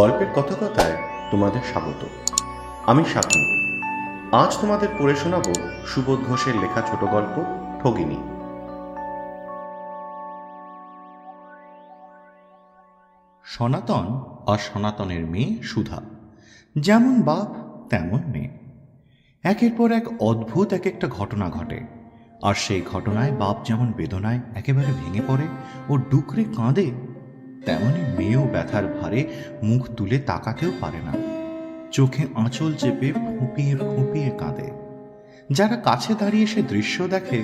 গল্পের কথকতায় তোমাদের স্বাগত আমি সাকিব আজ তোমাদের পড়ে শোনাব সুবোধ ঘোষের লেখা ছোট গল্প ঠগিনী সনাতন আর সনাতনের মেয়ে সুধা যেমন বাপ তেমন মেয়ে একের পর এক অদ্ভুত এক একটা ঘটনা ঘটে আর সেই ঘটনায় বাপ যেমন বেদনায় একেবারে ভেঙে পড়ে ও ডুকরে কাঁদে তেমনি মেয়েও ব্যথার ভারে মুখ তুলে তাকাতেও পারে না চোখে আঁচল চেপে ফুঁপিয়ে ফুঁপিয়ে কাঁদে যারা কাছে দাঁড়িয়ে সে দৃশ্য দেখে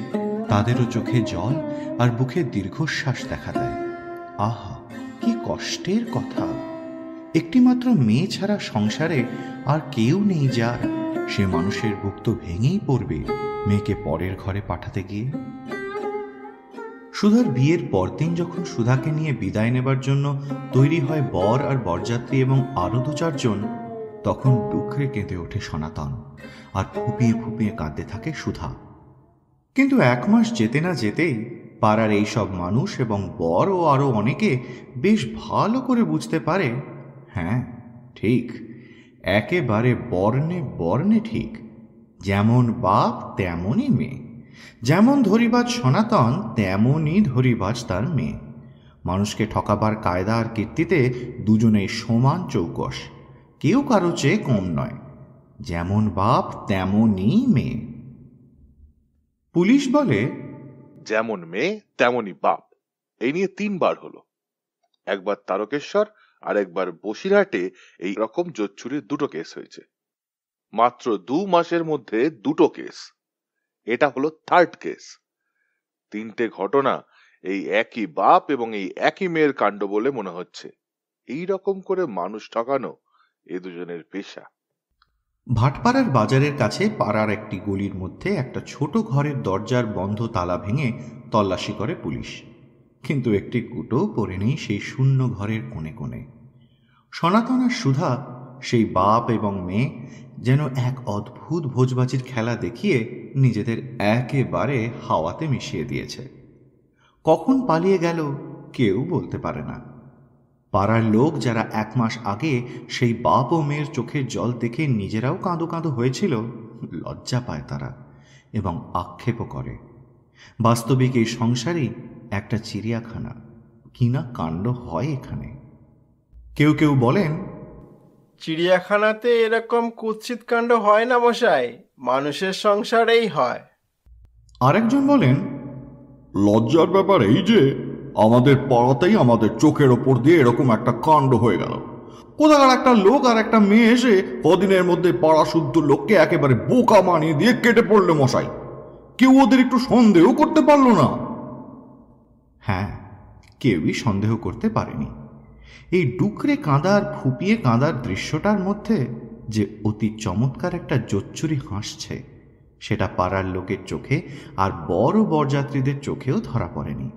তাদেরও চোখে জল আর বুকে দীর্ঘশ্বাস দেখা দেয় আহা কি কষ্টের কথা একটিমাত্র মেয়ে ছাড়া সংসারে আর কেউ নেই যার সে মানুষের বুক তো ভেঙেই পড়বে মেয়েকে পরের ঘরে পাঠাতে গিয়ে সুধার বিয়ের পরদিন যখন সুধাকে নিয়ে বিদায় নেবার জন্য তৈরি হয় বর আর বরযাত্রী এবং আরও দু চারজন তখন দুঃখে কেঁদে ওঠে সনাতন আর ফুপিয়ে ফুপিয়ে কাঁদতে থাকে সুধা কিন্তু এক মাস যেতে না যেতেই পাড়ার এই সব মানুষ এবং বর ও আরও অনেকে বেশ ভালো করে বুঝতে পারে হ্যাঁ ঠিক একেবারে বর্ণে বর্ণে ঠিক যেমন বাপ তেমনই মেয়ে যেমন ধরিবাজ সনাতন তেমনই ধরিবাজ তার মেয়ে মানুষকে ঠকাবার কায়দা আর কীর্তিতে দুজনেই সমান চৌকস কেউ কারো চেয়ে কম নয় যেমন বাপ তেমনই মেয়ে পুলিশ বলে যেমন মেয়ে তেমনই বাপ এই নিয়ে তিনবার হলো একবার তারকেশ্বর আর একবার বসিরহাটে এই রকম জোচ্ছুরির দুটো কেস হয়েছে মাত্র দু মাসের মধ্যে দুটো কেস এটা হলো থার্ড কেস তিনটে ঘটনা এই একই বাপ এবং এই একই মেয়ের কাণ্ড বলে মনে হচ্ছে এই রকম করে মানুষ ঠকানো এ দুজনের পেশা ভাটপাড়ার বাজারের কাছে পাড়ার একটি গলির মধ্যে একটা ছোট ঘরের দরজার বন্ধ তালা ভেঙে তল্লাশি করে পুলিশ কিন্তু একটি কুটো পড়েনি সেই শূন্য ঘরের কোণে কোণে সনাতন আর সুধা সেই বাপ এবং মেয়ে যেন এক অদ্ভুত ভোজবাজির খেলা দেখিয়ে নিজেদের একেবারে হাওয়াতে মিশিয়ে দিয়েছে কখন পালিয়ে গেল কেউ বলতে পারে না পাড়ার লোক যারা এক মাস আগে সেই বাপ ও মেয়ের চোখের জল দেখে নিজেরাও কাঁদো কাঁদো হয়েছিল লজ্জা পায় তারা এবং আক্ষেপও করে বাস্তবিক এই সংসারই একটা চিড়িয়াখানা কিনা কাণ্ড হয় এখানে কেউ কেউ বলেন চিড়িয়াখানাতে এরকম কুৎসিত কাণ্ড হয় না মশাই মানুষের সংসারেই হয় আরেকজন বলেন লজ্জার ব্যাপার এই যে আমাদের পাড়াতেই আমাদের চোখের ওপর দিয়ে এরকম একটা কাণ্ড হয়ে গেল কোথাকার একটা লোক আর একটা মেয়ে এসে কদিনের মধ্যে পাড়া শুদ্ধ লোককে একেবারে বোকা মানিয়ে দিয়ে কেটে পড়লো মশাই কেউ ওদের একটু সন্দেহ করতে পারলো না হ্যাঁ কেউই সন্দেহ করতে পারেনি এই ডুকরে কাঁদার ফুপিয়ে কাঁদার দৃশ্যটার মধ্যে যে অতি চমৎকার একটা জোচ্চুরি হাসছে সেটা পাড়ার লোকের চোখে আর বড় বরযাত্রীদের চোখেও ধরা পড়েনি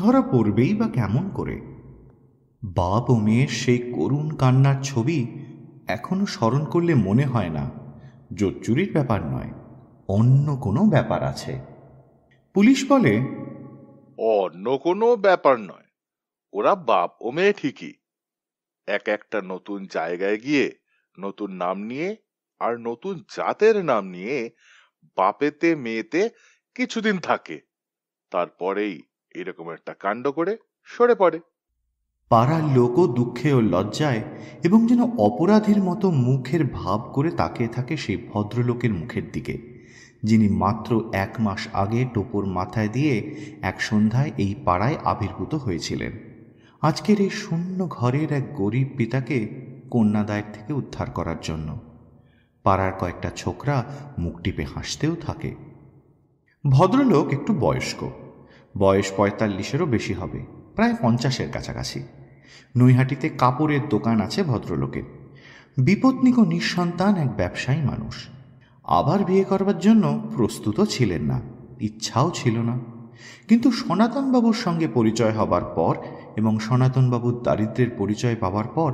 ধরা পড়বেই বা কেমন করে বাপ ও মেয়ের সেই করুণ কান্নার ছবি এখনো স্মরণ করলে মনে হয় না জোচ্চুরির ব্যাপার নয় অন্য কোনো ব্যাপার আছে পুলিশ বলে অন্য কোনো ব্যাপার নয় ওরা বাপ ও মেয়ে ঠিকই এক একটা নতুন জায়গায় গিয়ে নতুন নাম নিয়ে আর নতুন জাতের নাম নিয়ে বাপেতে মেয়েতে কিছুদিন থাকে তারপরেই এরকম একটা কাণ্ড করে সরে পড়ে পাড়ার লোকও দুঃখে ও লজ্জায় এবং যেন অপরাধীর মতো মুখের ভাব করে তাকিয়ে থাকে সেই ভদ্রলোকের মুখের দিকে যিনি মাত্র এক মাস আগে টোপর মাথায় দিয়ে এক সন্ধ্যায় এই পাড়ায় আবির্ভূত হয়েছিলেন আজকের এই শূন্য ঘরের এক গরিব পিতাকে কন্যাদায়ের থেকে উদ্ধার করার জন্য পাড়ার কয়েকটা ছোকরা মুখ টিপে হাসতেও থাকে ভদ্রলোক একটু বয়স্ক বয়স পঁয়তাল্লিশেরও বেশি হবে প্রায় পঞ্চাশের কাছাকাছি নৈহাটিতে কাপড়ের দোকান আছে ভদ্রলোকের বিপত্নিক নিঃসন্তান এক ব্যবসায়ী মানুষ আবার বিয়ে করবার জন্য প্রস্তুতও ছিলেন না ইচ্ছাও ছিল না কিন্তু সনাতনবাবুর সঙ্গে পরিচয় হবার পর এবং সনাতনবাবুর দারিদ্রের পরিচয় পাওয়ার পর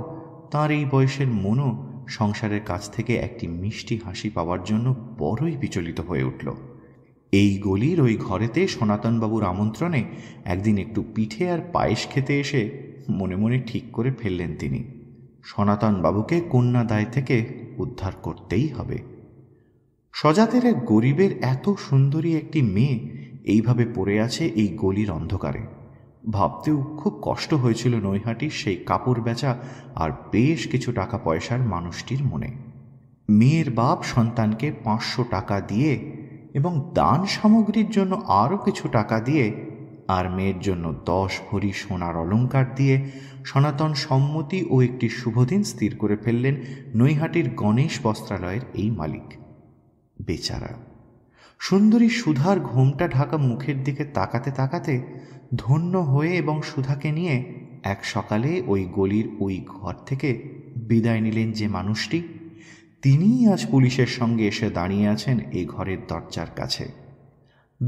তার এই বয়সের মনও সংসারের কাছ থেকে একটি মিষ্টি হাসি পাওয়ার জন্য বড়ই বিচলিত হয়ে উঠল এই গলির ওই ঘরেতে সনাতনবাবুর আমন্ত্রণে একদিন একটু পিঠে আর পায়েস খেতে এসে মনে মনে ঠিক করে ফেললেন তিনি সনাতনবাবুকে কন্যা দায় থেকে উদ্ধার করতেই হবে সজাতের এক গরিবের এত সুন্দরী একটি মেয়ে এইভাবে পড়ে আছে এই গলির অন্ধকারে ভাবতেও খুব কষ্ট হয়েছিল নৈহাটির সেই কাপড় বেচা আর বেশ কিছু টাকা পয়সার মানুষটির মনে মেয়ের বাপ সন্তানকে পাঁচশো টাকা দিয়ে এবং দান সামগ্রীর জন্য আরও কিছু টাকা দিয়ে আর মেয়ের জন্য দশ ভরি সোনার অলঙ্কার দিয়ে সনাতন সম্মতি ও একটি শুভদিন স্থির করে ফেললেন নৈহাটির গণেশ বস্ত্রালয়ের এই মালিক বেচারা সুন্দরী সুধার ঘোমটা ঢাকা মুখের দিকে তাকাতে তাকাতে ধন্য হয়ে এবং সুধাকে নিয়ে এক সকালে ওই গলির ওই ঘর থেকে বিদায় নিলেন যে মানুষটি তিনিই আজ পুলিশের সঙ্গে এসে দাঁড়িয়ে আছেন এই ঘরের দরজার কাছে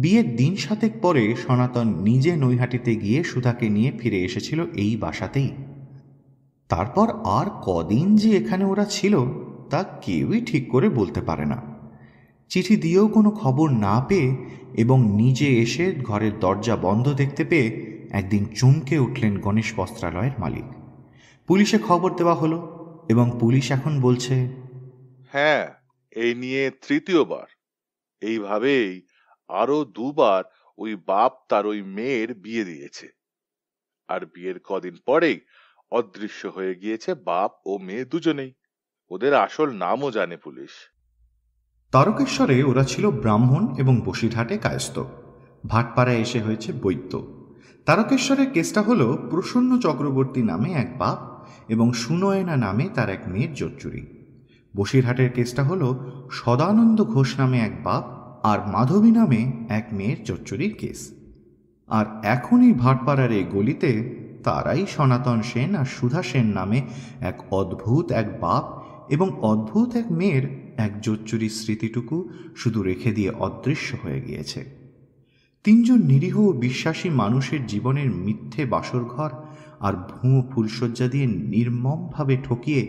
বিয়ের দিন সাতেক পরে সনাতন নিজে নৈহাটিতে গিয়ে সুধাকে নিয়ে ফিরে এসেছিল এই বাসাতেই তারপর আর কদিন যে এখানে ওরা ছিল তা কেউই ঠিক করে বলতে পারে না চিঠি দিয়েও কোনো খবর না পেয়ে এবং নিজে এসে ঘরের দরজা বন্ধ দেখতে পেয়ে একদিন চমকে উঠলেন গণেশ বস্ত্রালয়ের মালিক পুলিশে খবর দেওয়া হলো এবং পুলিশ এখন বলছে হ্যাঁ এই নিয়ে তৃতীয়বার এইভাবেই আরো দুবার ওই বাপ তার ওই মেয়ের বিয়ে দিয়েছে আর বিয়ের কদিন পরেই অদৃশ্য হয়ে গিয়েছে বাপ ও মেয়ে দুজনেই ওদের আসল নামও জানে পুলিশ তারকেশ্বরে ওরা ছিল ব্রাহ্মণ এবং বসিরহাটে কায়স্থ ভাটপাড়ায় এসে হয়েছে বৈদ্য তারকেশ্বরের কেসটা হলো প্রসন্ন চক্রবর্তী নামে এক বাপ এবং সুনয়না নামে তার এক মেয়ের জোরচুরি বসিরহাটের কেসটা হলো সদানন্দ ঘোষ নামে এক বাপ আর মাধবী নামে এক মেয়ের চচ্চুরির কেস আর এখনই ভাটপাড়ার এই গলিতে তারাই সনাতন সেন আর সুধা সেন নামে এক অদ্ভুত এক বাপ এবং অদ্ভুত এক মেয়ের এক জোচ্চুরি স্মৃতিটুকু শুধু রেখে দিয়ে অদৃশ্য হয়ে গিয়েছে তিনজন নিরীহ বিশ্বাসী মানুষের জীবনের মিথ্যে বাসরঘর আর ভুঁয়ো ফুলশয্যা দিয়ে নির্মমভাবে ঠকিয়ে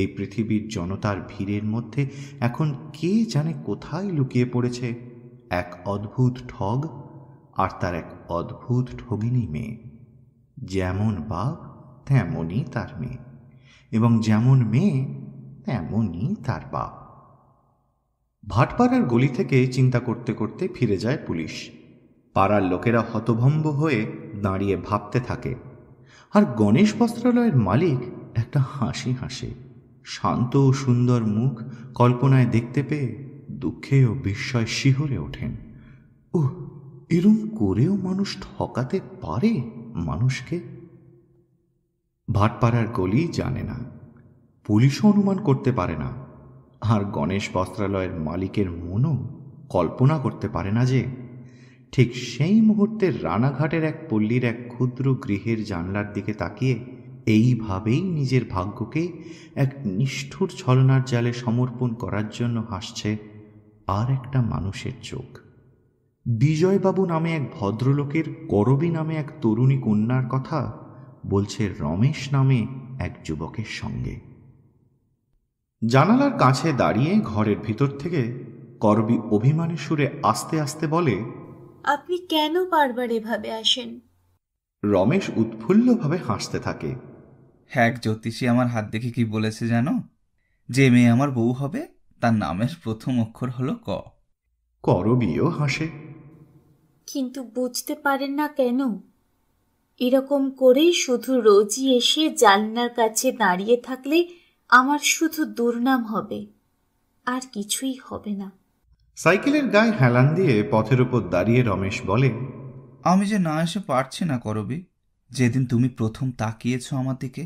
এই পৃথিবীর জনতার ভিড়ের মধ্যে এখন কে জানে কোথায় লুকিয়ে পড়েছে এক অদ্ভুত ঠগ আর তার এক অদ্ভুত ঠগিনী মেয়ে যেমন বাপ তেমনই তার মেয়ে এবং যেমন মেয়ে তেমনই তার বাপ ভাটপাড়ার গলি থেকে চিন্তা করতে করতে ফিরে যায় পুলিশ পাড়ার লোকেরা হতভম্ব হয়ে দাঁড়িয়ে ভাবতে থাকে আর গণেশ বস্ত্রালয়ের মালিক একটা হাসি হাসে শান্ত ও সুন্দর মুখ কল্পনায় দেখতে পেয়ে দুঃখে ও বিস্ময় শিহরে ওঠেন ও এরম করেও মানুষ ঠকাতে পারে মানুষকে ভাটপাড়ার গলি জানে না পুলিশও অনুমান করতে পারে না আর গণেশ বস্ত্রালয়ের মালিকের মনও কল্পনা করতে পারে না যে ঠিক সেই মুহূর্তে রানাঘাটের এক পল্লীর এক ক্ষুদ্র গৃহের জানলার দিকে তাকিয়ে এইভাবেই নিজের ভাগ্যকে এক নিষ্ঠুর ছলনার জালে সমর্পণ করার জন্য হাসছে আর একটা মানুষের চোখ বিজয়বাবু নামে এক ভদ্রলোকের করবী নামে এক তরুণী কন্যার কথা বলছে রমেশ নামে এক যুবকের সঙ্গে জানালার কাছে দাঁড়িয়ে ঘরের ভিতর থেকে করবি অভিমানী সুরে আস্তে আস্তে বলে আপনি কেন বারবার এভাবে আসেন রমেশ উৎফুল্লভাবে হাসতে থাকে হ্যাঁ জ্যোতিষী আমার হাত দেখে কি বলেছে জানো যে মেয়ে আমার বউ হবে তার নামের প্রথম অক্ষর হলো ক করবীও হাসে কিন্তু বুঝতে পারেন না কেন এরকম করেই শুধু রোজই এসে জানলার কাছে দাঁড়িয়ে থাকলে আমার শুধু দুর্নাম হবে আর কিছুই হবে না সাইকেলের গায়ে হেলান দিয়ে পথের উপর দাঁড়িয়ে রমেশ বলে আমি যে না এসে পারছি না করবি যেদিন তুমি প্রথম তাকিয়েছ আমার দিকে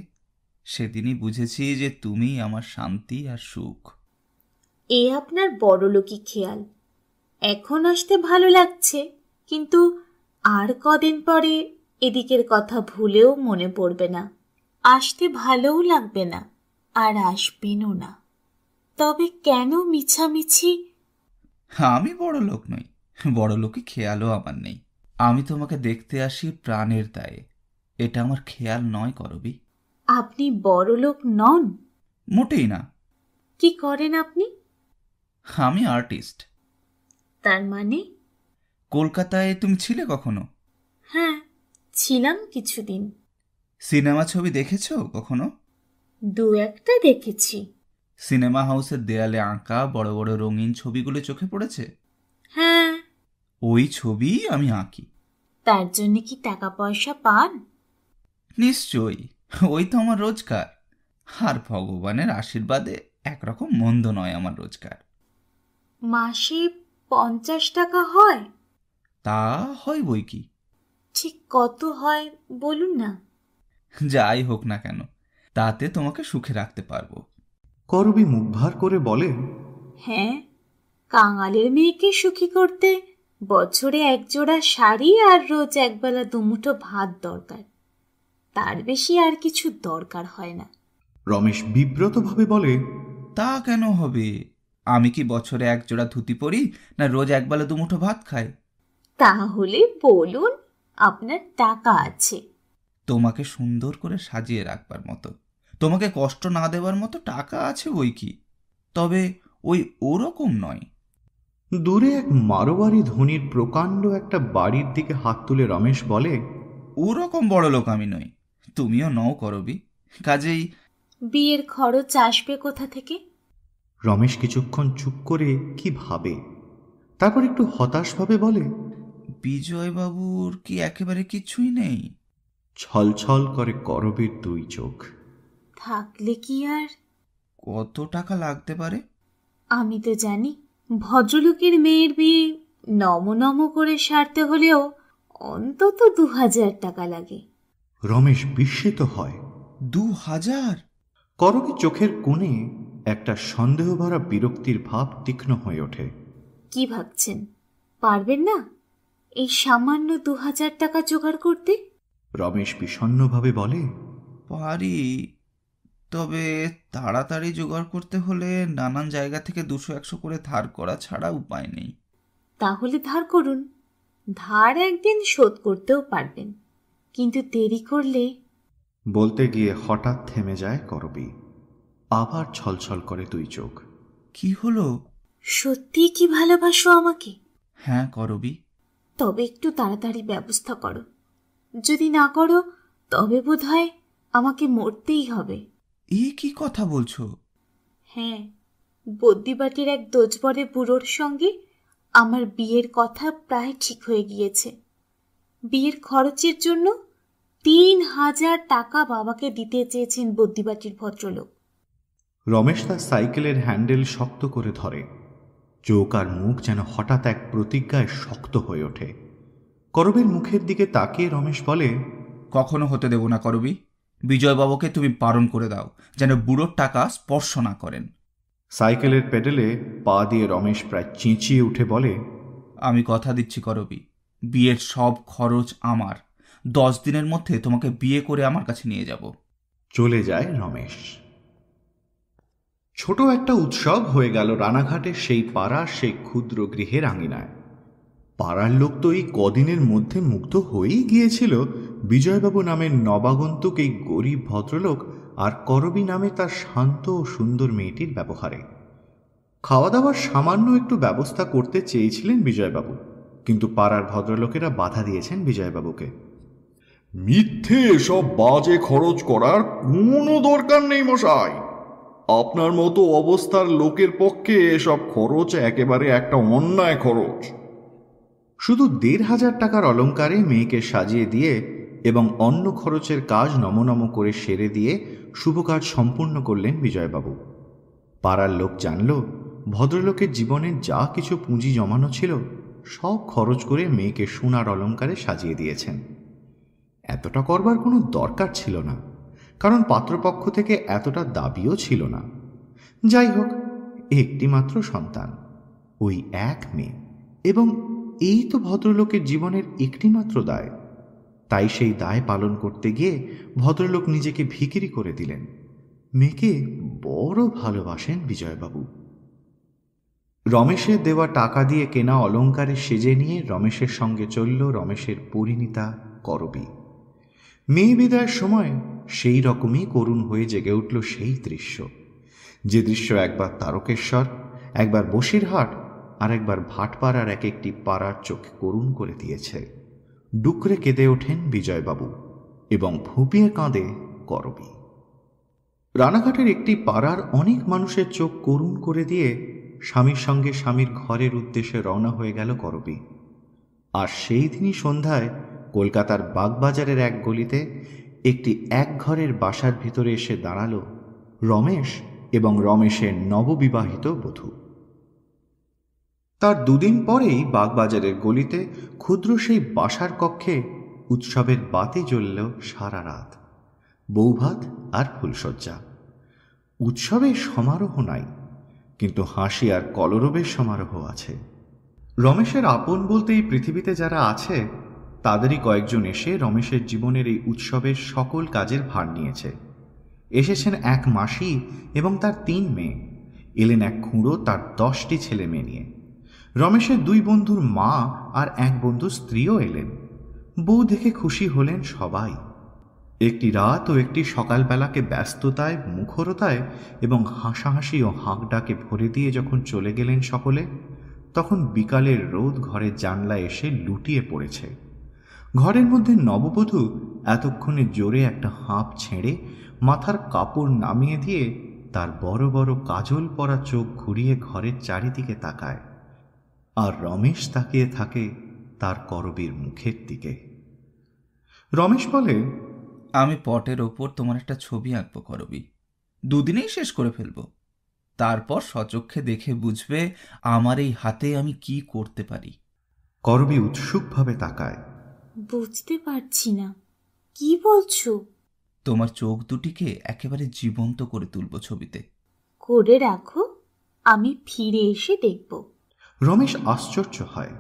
সেদিনই বুঝেছি যে তুমি আমার শান্তি আর সুখ এ আপনার বড়লোকি খেয়াল এখন আসতে ভালো লাগছে কিন্তু আর কদিন পরে এদিকের কথা ভুলেও মনে পড়বে না আসতে ভালোও লাগবে না আর আসবেনও না তবে কেন মিছামিছি আমি বড় লোক নই বড় লোকে খেয়ালও আমার নেই আমি তোমাকে দেখতে আসি প্রাণের দায়ে এটা আমার খেয়াল নয় করবি আপনি বড় লোক নন মোটেই না কি করেন আপনি আমি আর্টিস্ট তার মানে কলকাতায় তুমি ছিলে কখনো হ্যাঁ ছিলাম কিছুদিন সিনেমা ছবি দেখেছো কখনো দু একটা দেখেছি সিনেমা হাউসের দেয়ালে আঁকা বড় বড় রঙিন ছবিগুলো চোখে পড়েছে হ্যাঁ ওই ছবি আমি আঁকি তার জন্য কি টাকা পয়সা পান নিশ্চয়ই ওই তো আমার রোজগার আর ভগবানের আশীর্বাদে একরকম মন্দ নয় আমার রোজগার মাসে পঞ্চাশ টাকা হয় তা হয় বই কি ঠিক কত হয় বলুন না যাই হোক না কেন তাতে তোমাকে সুখে রাখতে পারবো করবি মুখ ভার করে বলে হ্যাঁ কাঙালের মেয়েকে সুখী করতে বছরে একজোড়া শাড়ি আর রোজ একবেলা দুমুঠো ভাত দরকার তার বেশি আর কিছু দরকার হয় না রমেশ বিব্রতভাবে বলে তা কেন হবে আমি কি বছরে একজোড়া ধুতি পরি না রোজ একবেলা দুমুঠো ভাত খাই তাহলে বলুন আপনার টাকা আছে তোমাকে সুন্দর করে সাজিয়ে রাখবার মতো তোমাকে কষ্ট না দেওয়ার মতো টাকা আছে বই কি তবে ওই ওরকম নয় দূরে এক মারোয়ারি ধনির প্রকাণ্ড একটা বাড়ির দিকে হাত তুলে রমেশ বলে ওরকম বড় লোক আমি নই তুমিও নও করবি কাজেই বিয়ের খরচ আসবে কোথা থেকে রমেশ কিছুক্ষণ চুপ করে কি ভাবে তারপর একটু হতাশভাবে বলে বিজয়বাবুর কি একেবারে কিছুই নেই ছলছল করে করবের দুই চোখ থাকলে কি আর কত টাকা লাগতে পারে আমি তো জানি ভদ্রলোকের মেয়ের বিয়ে নম নম করে সারতে হলেও অন্তত দু হাজার টাকা লাগে রমেশ বিস্মিত হয় দু হাজার করবী চোখের কোণে একটা সন্দেহ ভরা বিরক্তির ভাব তীক্ষ্ণ হয়ে ওঠে কি ভাবছেন পারবেন না এই সামান্য দু হাজার টাকা জোগাড় করতে রমেশ বিষণ্নভাবে বলে পারি তবে তাড়াতাড়ি জোগাড় করতে হলে নানান জায়গা থেকে দুশো একশো করে ধার করা ছাড়া উপায় নেই তাহলে ধার করুন ধার একদিন শোধ করতেও পারবেন কিন্তু দেরি করলে বলতে গিয়ে হঠাৎ থেমে যায় করবি আবার ছলছল করে দুই চোখ কি হলো সত্যি কি ভালোবাসো আমাকে হ্যাঁ করবি তবে একটু তাড়াতাড়ি ব্যবস্থা করো যদি না করো তবে বোধ হয় আমাকে মরতেই হবে এ কি কথা বলছো হ্যাঁ বদ্যিবাটির এক দোজবরে বুড়োর সঙ্গে আমার বিয়ের কথা প্রায় ঠিক হয়ে গিয়েছে বিয়ের খরচের জন্য তিন হাজার টাকা বাবাকে দিতে চেয়েছেন বদ্যিবাটির ভদ্রলোক রমেশ তার সাইকেলের হ্যান্ডেল শক্ত করে ধরে চোখ আর মুখ যেন হঠাৎ এক প্রতিজ্ঞায় শক্ত হয়ে ওঠে করবের মুখের দিকে তাকিয়ে রমেশ বলে কখনো হতে দেব না করবি বিজয়বাবুকে তুমি বারণ করে দাও যেন বুড়োর টাকা স্পর্শ না করেন সাইকেলের পেডেলে পা দিয়ে রমেশ প্রায় চেঁচিয়ে উঠে বলে আমি কথা দিচ্ছি করবি বিয়ের সব খরচ আমার দশ দিনের মধ্যে তোমাকে বিয়ে করে আমার কাছে নিয়ে যাব চলে যায় রমেশ ছোট একটা উৎসব হয়ে গেল রানাঘাটের সেই পাড়া সেই ক্ষুদ্র গৃহের আঙিনায় পাড়ার লোক তো এই কদিনের মধ্যে মুগ্ধ হয়েই গিয়েছিল বিজয়বাবু নামের নবাগন্তুক এই গরিব ভদ্রলোক আর করবী নামে তার শান্ত ও সুন্দর মেয়েটির ব্যবহারে খাওয়া দাওয়ার সামান্য একটু ব্যবস্থা করতে চেয়েছিলেন বিজয়বাবু কিন্তু পাড়ার ভদ্রলোকেরা বাধা দিয়েছেন বিজয়বাবুকে মিথ্যে সব বাজে খরচ করার কোনো দরকার নেই মশাই আপনার মতো অবস্থার লোকের পক্ষে এসব খরচ একেবারে একটা অন্যায় খরচ শুধু দেড় হাজার টাকার অলঙ্কারে মেয়েকে সাজিয়ে দিয়ে এবং অন্য খরচের কাজ নমনম করে সেরে দিয়ে শুভ কাজ সম্পূর্ণ করলেন বিজয়বাবু পাড়ার লোক জানল ভদ্রলোকের জীবনে যা কিছু পুঁজি জমানো ছিল সব খরচ করে মেয়েকে সোনার অলঙ্কারে সাজিয়ে দিয়েছেন এতটা করবার কোনো দরকার ছিল না কারণ পাত্রপক্ষ থেকে এতটা দাবিও ছিল না যাই হোক একটি মাত্র সন্তান ওই এক মেয়ে এবং এই তো ভদ্রলোকের জীবনের একটিমাত্র দায় তাই সেই দায় পালন করতে গিয়ে ভদ্রলোক নিজেকে ভিকিরি করে দিলেন মেয়েকে বড় ভালোবাসেন বিজয়বাবু রমেশের দেওয়া টাকা দিয়ে কেনা অলঙ্কারে সেজে নিয়ে রমেশের সঙ্গে চলল রমেশের পরিণীতা করবি মেয়ে বিদায়ের সময় সেই রকমই করুণ হয়ে জেগে উঠল সেই দৃশ্য যে দৃশ্য একবার তারকেশ্বর একবার বসিরহাট আর একবার ভাটপাড়ার এক একটি পাড়ার চোখ করুণ করে দিয়েছে ডুকরে কেঁদে ওঠেন বিজয়বাবু এবং ফুপিয়ে কাঁদে করবি রানাঘাটের একটি পাড়ার অনেক মানুষের চোখ করুণ করে দিয়ে স্বামীর সঙ্গে স্বামীর ঘরের উদ্দেশ্যে রওনা হয়ে গেল করবি আর সেই দিনই সন্ধ্যায় কলকাতার বাগবাজারের এক গলিতে একটি এক ঘরের বাসার ভিতরে এসে দাঁড়াল রমেশ এবং রমেশের নববিবাহিত বধূ তার দুদিন পরেই বাগবাজারের গলিতে ক্ষুদ্র সেই বাসার কক্ষে উৎসবের বাতি জ্বলল সারা রাত বৌভাত আর ফুলশয্যা উৎসবে সমারোহ নাই কিন্তু হাসি আর কলরবের সমারোহ আছে রমেশের আপন বলতে এই পৃথিবীতে যারা আছে তাদেরই কয়েকজন এসে রমেশের জীবনের এই উৎসবের সকল কাজের ভার নিয়েছে এসেছেন এক মাসি এবং তার তিন মেয়ে এলেন এক খুঁড়ো তার দশটি ছেলে মেয়ে নিয়ে রমেশের দুই বন্ধুর মা আর এক বন্ধু স্ত্রীও এলেন বউ দেখে খুশি হলেন সবাই একটি রাত ও একটি সকালবেলাকে ব্যস্ততায় মুখরতায় এবং হাসাহাসি ও হাঁক ডাকে ভরে দিয়ে যখন চলে গেলেন সকলে তখন বিকালের রোদ ঘরের জানলা এসে লুটিয়ে পড়েছে ঘরের মধ্যে নববধূ এতক্ষণে জোরে একটা হাঁপ ছেড়ে মাথার কাপড় নামিয়ে দিয়ে তার বড় বড় কাজল পরা চোখ ঘুরিয়ে ঘরের চারিদিকে তাকায় আর রমেশ তাকিয়ে থাকে তার করবীর মুখের দিকে রমেশ বলে আমি পটের ওপর তোমার একটা ছবি আঁকবো করবি দুদিনেই শেষ করে ফেলবো তারপর সচক্ষে দেখে বুঝবে আমার এই হাতে আমি কি করতে পারি করবি উৎসুকভাবে তাকায় বুঝতে পারছি না কি বলছো তোমার চোখ দুটিকে একেবারে জীবন্ত করে তুলব ছবিতে করে রাখো আমি ফিরে এসে দেখবো রমেশ আশ্চর্য হয়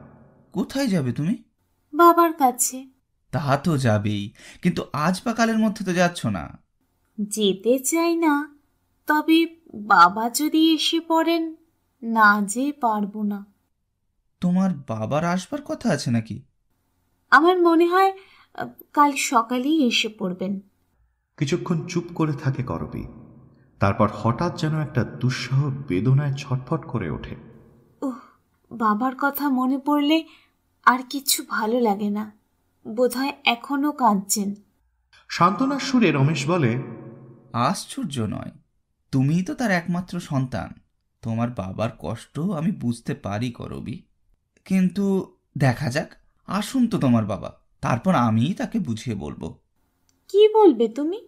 কোথায় যাবে তুমি বাবার কাছে তা তো যাবেই কিন্তু আজ বা কালের মধ্যে তো যাচ্ছ না যেতে চাই না তবে বাবা যদি এসে পড়েন না যে পারবো না তোমার বাবার আসবার কথা আছে নাকি আমার মনে হয় কাল সকালেই এসে পড়বেন কিছুক্ষণ চুপ করে থাকে করবি তারপর হঠাৎ যেন একটা দুঃসহ বেদনায় ছটফট করে ওঠে বাবার কথা মনে পড়লে আর কিছু ভালো লাগে না বোধহয় এখনও কাঁদছেন সান্ত্বনার সুরে রমেশ বলে আশ্চর্য নয় তুমিই তো তার একমাত্র সন্তান তোমার বাবার কষ্ট আমি বুঝতে পারি করবি কিন্তু দেখা যাক আসুন তো তোমার বাবা তারপর আমিই তাকে বুঝিয়ে বলবো কি বলবে তুমি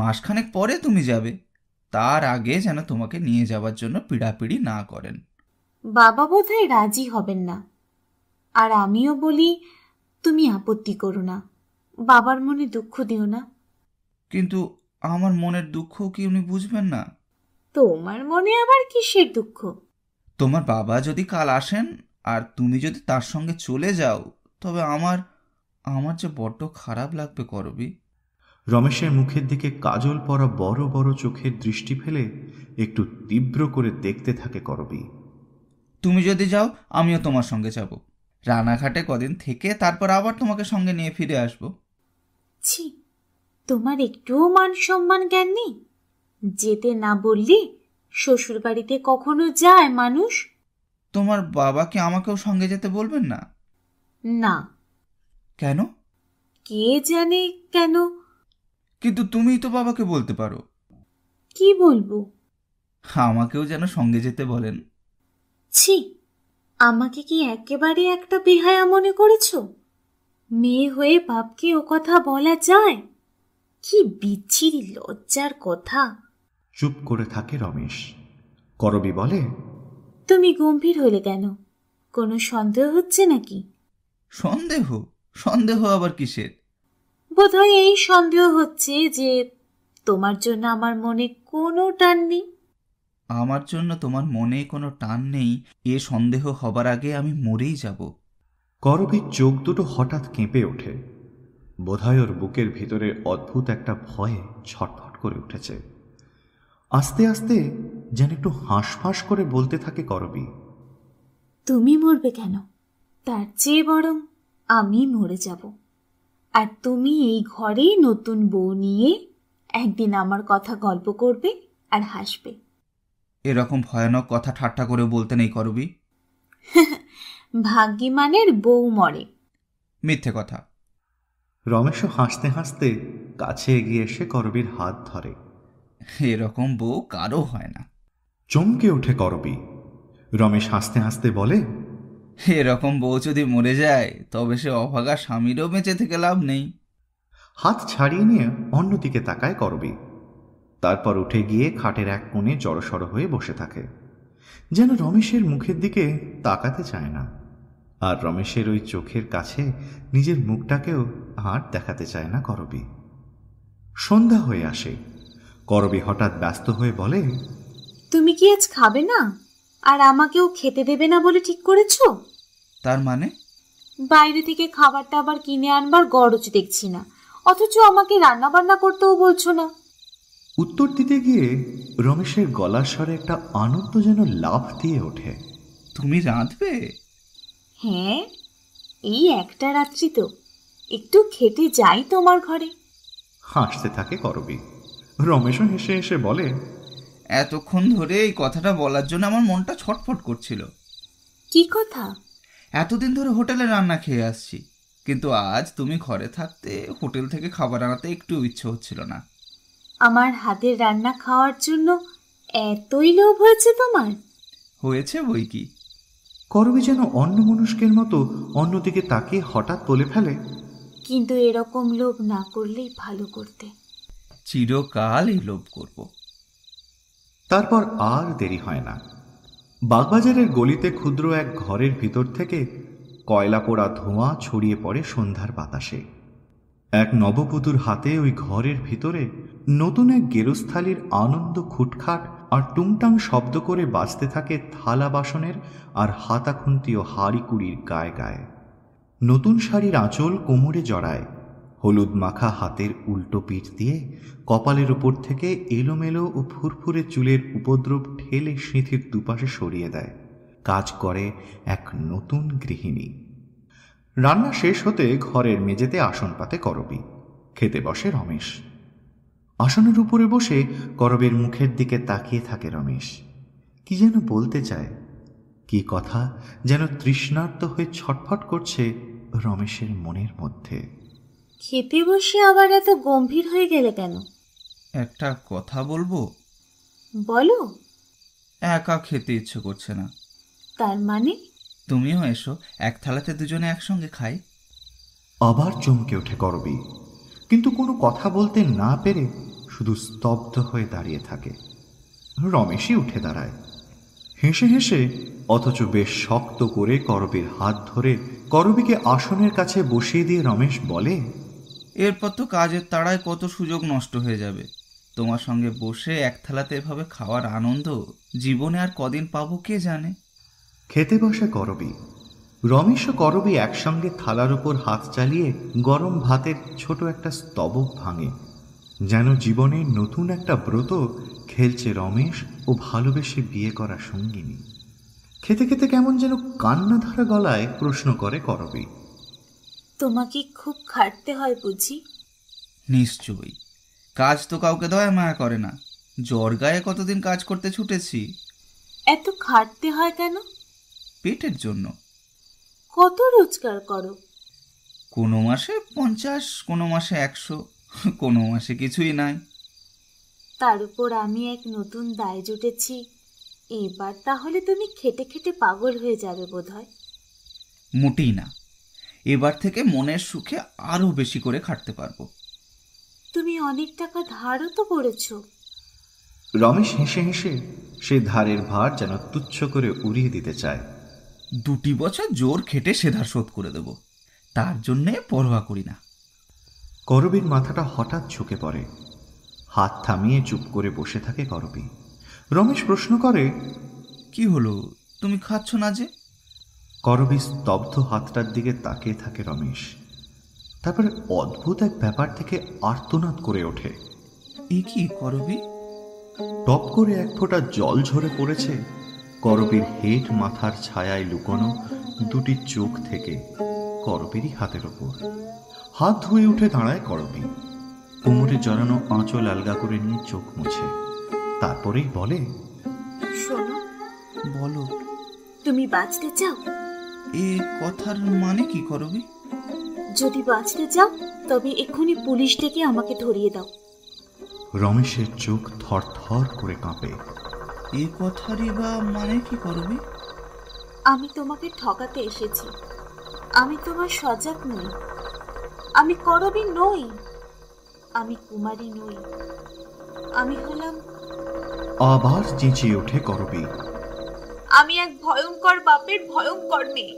মাসখানেক পরে তুমি যাবে তার আগে যেন তোমাকে নিয়ে যাওয়ার জন্য পিড়াপিড়ি না করেন বাবা বোধহয় রাজি হবেন না আর আমিও বলি তুমি আপত্তি করো না বাবার মনে দুঃখ দিও না কিন্তু আমার মনের দুঃখ কি উনি বুঝবেন না তোমার মনে আবার কিসের দুঃখ তোমার বাবা যদি কাল আসেন আর তুমি যদি তার সঙ্গে চলে যাও তবে আমার আমার যে বড্ড খারাপ লাগবে করবি রমেশের মুখের দিকে কাজল পরা বড় বড় চোখের দৃষ্টি ফেলে একটু তীব্র করে দেখতে থাকে করবি তুমি যদি যাও আমিও তোমার সঙ্গে যাব রানাঘাটে কদিন থেকে তারপর আবার তোমাকে সঙ্গে নিয়ে ফিরে আসব ছি তোমার একটুও মান সম্মান জ্ঞান নেই যেতে না বললে শ্বশুর বাড়িতে কখনো যায় মানুষ তোমার বাবাকে আমাকেও সঙ্গে যেতে বলবেন না না কেন কে জানে কেন কিন্তু তুমি তো বাবাকে বলতে পারো কি বলবো আমাকেও যেন সঙ্গে যেতে বলেন ছি আমাকে কি একেবারে একটা বেহায়া মনে করেছ মেয়ে হয়ে বাপকে ও কথা বলা যায় কি বিচ্ছিরি লজ্জার কথা চুপ করে থাকে রমেশ করবি বলে তুমি গম্ভীর হলে কেন কোনো সন্দেহ হচ্ছে নাকি সন্দেহ সন্দেহ আবার কিসের বোধহয় এই সন্দেহ হচ্ছে যে তোমার জন্য আমার মনে কোনো টান নেই আমার জন্য তোমার মনে কোনো টান নেই এ সন্দেহ হবার আগে আমি মরেই যাব করবীর চোখ দুটো হঠাৎ কেঁপে ওঠে বোধহয় ওর বুকের ভিতরে অদ্ভুত একটা ভয়ে ছটফট করে উঠেছে আস্তে আস্তে যেন একটু হাঁসফাঁস করে বলতে থাকে করবি তুমি মরবে কেন তার চেয়ে বরং আমি মরে যাব আর তুমি এই ঘরেই নতুন বউ নিয়ে একদিন আমার কথা গল্প করবে আর হাসবে এরকম ভয়ানক কথা ঠাট্টা করে বলতে নেই করবি ভাগ্যিমানের বউ মরে মিথ্যে কথা রমেশও হাসতে হাসতে কাছে এগিয়ে এসে করবীর হাত ধরে এরকম বউ কারো হয় না চমকে ওঠে করবি রমেশ হাসতে হাসতে বলে এরকম বউ যদি মরে যায় তবে সে অভাগা স্বামীরও বেঁচে থেকে লাভ নেই হাত ছাড়িয়ে নিয়ে অন্যদিকে তাকায় করবি তারপর উঠে গিয়ে খাটের এক কোণে জড়সড় হয়ে বসে থাকে যেন রমেশের মুখের দিকে তাকাতে চায় না আর রমেশের ওই চোখের কাছে নিজের মুখটাকেও আর দেখাতে চায় না করবি সন্ধ্যা হয়ে আসে করবি হঠাৎ ব্যস্ত হয়ে বলে তুমি কি আজ খাবে না আর আমাকেও খেতে দেবে না বলে ঠিক করেছ তার মানে বাইরে থেকে খাবার টাবার কিনে আনবার গরজ দেখছি না অথচ আমাকে রান্না বান্না করতেও বলছো না উত্তর দিতে গিয়ে রমেশের গলার স্বরে একটা আনন্দ যেন লাভ দিয়ে ওঠে তুমি রাঁধবে হ্যাঁ এই একটা রাত্রি তো একটু খেতে যাই তোমার ঘরে হাসতে থাকে করবি রমেশও হেসে হেসে বলে এতক্ষণ ধরে এই কথাটা বলার জন্য আমার মনটা ছটফট করছিল কি কথা এতদিন ধরে হোটেলে রান্না খেয়ে আসছি কিন্তু আজ তুমি ঘরে থাকতে হোটেল থেকে খাবার আনাতে একটু ইচ্ছে হচ্ছিল না আমার হাতের রান্না খাওয়ার জন্য এতই লোভ হয়েছে তোমার হয়েছে বই কি করবি যেন অন্য মনুষ্কের মতো অন্যদিকে তাকে হঠাৎ তোলে ফেলে কিন্তু এরকম লোভ না করলেই ভালো করতে চিরকাল এই লোভ করব তারপর আর দেরি হয় না বাগবাজারের গলিতে ক্ষুদ্র এক ঘরের ভিতর থেকে কয়লা পোড়া ধোঁয়া ছড়িয়ে পড়ে সন্ধ্যার বাতাসে এক নবপুতুর হাতে ওই ঘরের ভিতরে নতুন এক গেরুস্থালির আনন্দ খুটখাট আর টুংটাং শব্দ করে বাজতে থাকে থালা বাসনের আর হাতাখুন্তি ও হাড়িকুড়ির গায়ে গায়ে নতুন শাড়ির আঁচল কোমরে জড়ায় হলুদ মাখা হাতের উল্টো পিঠ দিয়ে কপালের উপর থেকে এলোমেলো ও ফুরফুরে চুলের উপদ্রব ঠেলে সিঁথির দুপাশে সরিয়ে দেয় কাজ করে এক নতুন গৃহিণী রান্না শেষ হতে ঘরের মেঝেতে আসন পাতে করবি খেতে বসে রমেশ আসনের উপরে বসে করবের মুখের দিকে তাকিয়ে থাকে রমেশ কি যেন বলতে চায় কি কথা যেন তৃষ্ণার্ত হয়ে ছটফট করছে রমেশের মনের মধ্যে খেতে বসে আবার এত গম্ভীর হয়ে গেলে কেন একটা কথা বলবো বলো একা খেতে ইচ্ছে করছে না তার মানে তুমিও এসো এক থালাতে দুজনে একসঙ্গে খাই আবার চমকে ওঠে করবি কিন্তু কোনো কথা বলতে না পেরে শুধু স্তব্ধ হয়ে দাঁড়িয়ে থাকে রমেশই উঠে দাঁড়ায় হেসে হেসে অথচ বেশ শক্ত করে করবীর হাত ধরে করবীকে আসনের কাছে বসিয়ে দিয়ে রমেশ বলে এরপর তো কাজের তাড়ায় কত সুযোগ নষ্ট হয়ে যাবে তোমার সঙ্গে বসে এক থালাতে এভাবে খাওয়ার আনন্দ জীবনে আর কদিন পাবো কে জানে খেতে বসে করবি রমেশ ও করবি একসঙ্গে থালার উপর হাত চালিয়ে গরম ভাতের ছোট একটা স্তবক ভাঙে যেন জীবনের নতুন একটা ব্রত খেলছে রমেশ ও ভালোবেসে বিয়ে করা সঙ্গিনী খেতে খেতে কেমন যেন কান্নাধারা গলায় প্রশ্ন করে করবে তোমাকে খুব খাটতে হয় বুঝি নিশ্চয়ই কাজ তো কাউকে দয়া মায়া করে না জ্বর গায়ে কতদিন কাজ করতে ছুটেছি এত খাটতে হয় কেন পেটের জন্য কত রোজগার করো কোনো মাসে পঞ্চাশ কোনো মাসে একশো কোনো মাসে কিছুই নাই তার উপর আমি এক নতুন দায় জুটেছি এবার তাহলে তুমি খেটে খেটে পাগল হয়ে যাবে হয় মোটেই না এবার থেকে মনের সুখে আরও বেশি করে খাটতে পারবো তুমি অনেক টাকা ধারও তো করেছো রমেশ হেসে হেসে সে ধারের ভার যেন তুচ্ছ করে উড়িয়ে দিতে চায় দুটি বছর জোর খেটে সে ধার শোধ করে দেব তার জন্যে পরোয়া করি না করবীর মাথাটা হঠাৎ ঝুঁকে পড়ে হাত থামিয়ে চুপ করে বসে থাকে করবি রমেশ প্রশ্ন করে কি হলো তুমি খাচ্ছ না যে করবি স্তব্ধ হাতটার দিকে তাকিয়ে থাকে রমেশ তারপরে অদ্ভুত এক ব্যাপার থেকে আর্তনাদ করে ওঠে এ কি করবি টপ করে এক ফোঁটা জল ঝরে পড়েছে করবির হেট মাথার ছায়ায় লুকোনো দুটি চোখ থেকে করবিরই হাতের ওপর হাত ধুয়ে উঠে দাঁড়ায় করবি কোমরে জড়ানো আঁচল আলগা করে নিয়ে চোখ মুছে তারপরেই বলে শোনো বলো তুমি বাঁচতে চাও এ কথার মানে কি করবি যদি বাঁচতে চাও তবে এক্ষুনি পুলিশ ডেকে আমাকে ধরিয়ে দাও রমেশের চোখ থর থর করে কাঁপে এ কথারই বা মানে কি করবি আমি তোমাকে ঠকাতে এসেছি আমি তোমার সজাগ নই আমি করবী নই আমি কুমারী নই আমি হলাম আবার চেঁচিয়ে ওঠে করবী আমি এক ভয়ঙ্কর বাপের ভয়ঙ্কর মেয়ে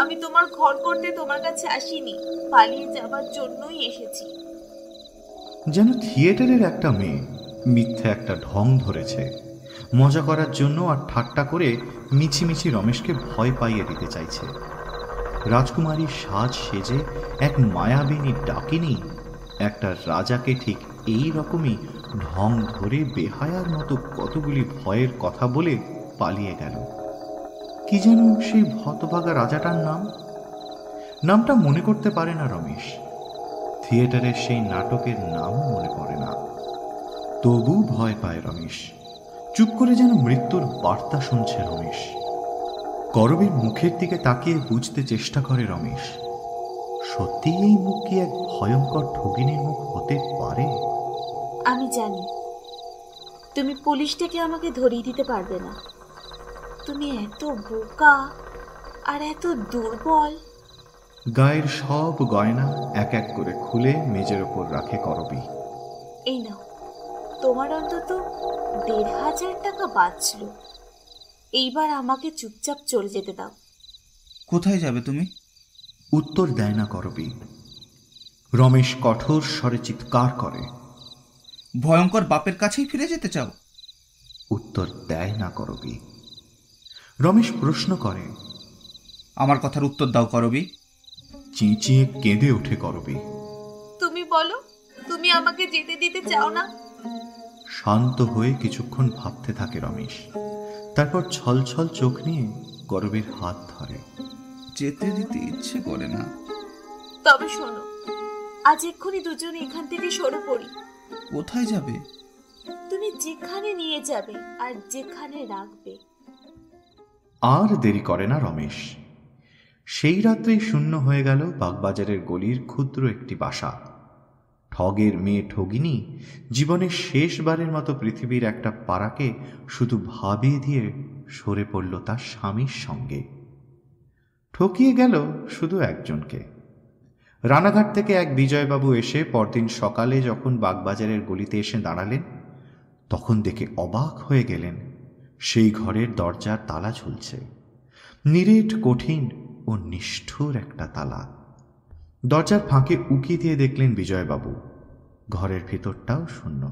আমি তোমার ঘর করতে তোমার কাছে আসিনি পালিয়ে যাবার জন্যই এসেছি যেন থিয়েটারের একটা মেয়ে মিথ্যে একটা ঢং ধরেছে মজা করার জন্য আর ঠাট্টা করে মিছিমিছি রমেশকে ভয় পাইয়ে দিতে চাইছে রাজকুমারীর সাজ সেজে এক মায়াবিনী ডাকিনি একটা রাজাকে ঠিক এই রকমই ঢং ধরে বেহায়ার মতো কতগুলি ভয়ের কথা বলে পালিয়ে গেল কি যেন সেই ভতভাগা রাজাটার নাম নামটা মনে করতে পারে না রমেশ থিয়েটারের সেই নাটকের নামও মনে পড়ে না তবু ভয় পায় রমেশ চুপ করে যেন মৃত্যুর বার্তা শুনছে রমেশ করবীর মুখের দিকে তাকিয়ে বুঝতে চেষ্টা করে রমেশ সত্যি এই মুখ কি এক ভয়ঙ্কর ঠগিনীর মুখ হতে পারে আমি জানি তুমি পুলিশ ডেকে আমাকে ধরিয়ে দিতে পারবে না তুমি এত বোকা আর এত দুর্বল গায়ের সব গয়না এক এক করে খুলে মেজের ওপর রাখে করবি এই না তোমার অন্তত দেড় হাজার টাকা বাঁচল এইবার আমাকে চুপচাপ চলে যেতে দাও কোথায় যাবে তুমি উত্তর দেয় না করবি রমেশ কঠোর স্বরে চিৎকার করে ভয়ঙ্কর বাপের কাছেই ফিরে যেতে চাও উত্তর দেয় না করবি রমেশ প্রশ্ন করে আমার কথার উত্তর দাও করবি চিঁচিয়ে কেঁদে ওঠে করবি তুমি বলো তুমি আমাকে যেতে দিতে চাও না শান্ত হয়ে কিছুক্ষণ ভাবতে থাকে রমেশ তারপর ছলছল চোখ নিয়ে গরবের হাত ধরে যেতে দিতে ইচ্ছে করে না তবে শোনো আজ এক্ষুনি দুজন এখান থেকে সরে পড়ি কোথায় যাবে তুমি যেখানে নিয়ে যাবে আর যেখানে রাখবে আর দেরি করে না রমেশ সেই রাত্রেই শূন্য হয়ে গেল বাগবাজারের গলির ক্ষুদ্র একটি বাসা ঠগের মেয়ে ঠগিনী জীবনের শেষবারের মতো পৃথিবীর একটা পাড়াকে শুধু ভাবিয়ে দিয়ে সরে পড়ল তার স্বামীর সঙ্গে ঠকিয়ে গেল শুধু একজনকে রানাঘাট থেকে এক বিজয়বাবু এসে পরদিন সকালে যখন বাগবাজারের গলিতে এসে দাঁড়ালেন তখন দেখে অবাক হয়ে গেলেন সেই ঘরের দরজার তালা ঝুলছে নিরেট কঠিন ও নিষ্ঠুর একটা তালা দরজার ফাঁকে উকি দিয়ে দেখলেন বিজয়বাবু ঘরের ভিতরটাও শূন্য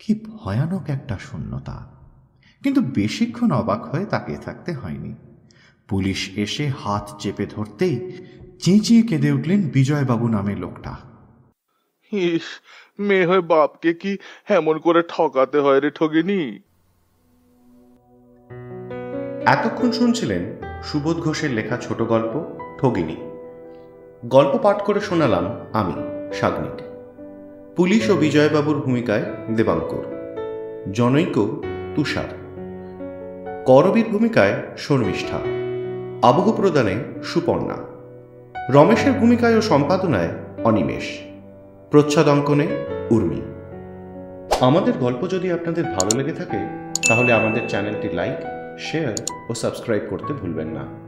কি ভয়ানক একটা শূন্যতা কিন্তু বেশিক্ষণ অবাক হয়ে তাকিয়ে থাকতে হয়নি পুলিশ এসে হাত চেপে ধরতেই চেঁচিয়ে কেঁদে উঠলেন বিজয়বাবু নামে লোকটা ইস মেয়ে হয় বাপকে কি এমন করে ঠকাতে হয় রে ঠগিনি এতক্ষণ শুনছিলেন সুবোধ ঘোষের লেখা ছোট গল্প ঠগিনী গল্প পাঠ করে শোনালাম আমি সাগ্নিক পুলিশ ও বিজয়বাবুর ভূমিকায় দেবাঙ্কর জনৈক তুষার করবীর ভূমিকায় শর্মিষ্ঠা আবহ প্রদানে সুপর্ণা রমেশের ভূমিকায় ও সম্পাদনায় অনিমেষ প্রচ্ছাদ অঙ্কনে উর্মি আমাদের গল্প যদি আপনাদের ভালো লেগে থাকে তাহলে আমাদের চ্যানেলটি লাইক শেয়ার ও সাবস্ক্রাইব করতে ভুলবেন না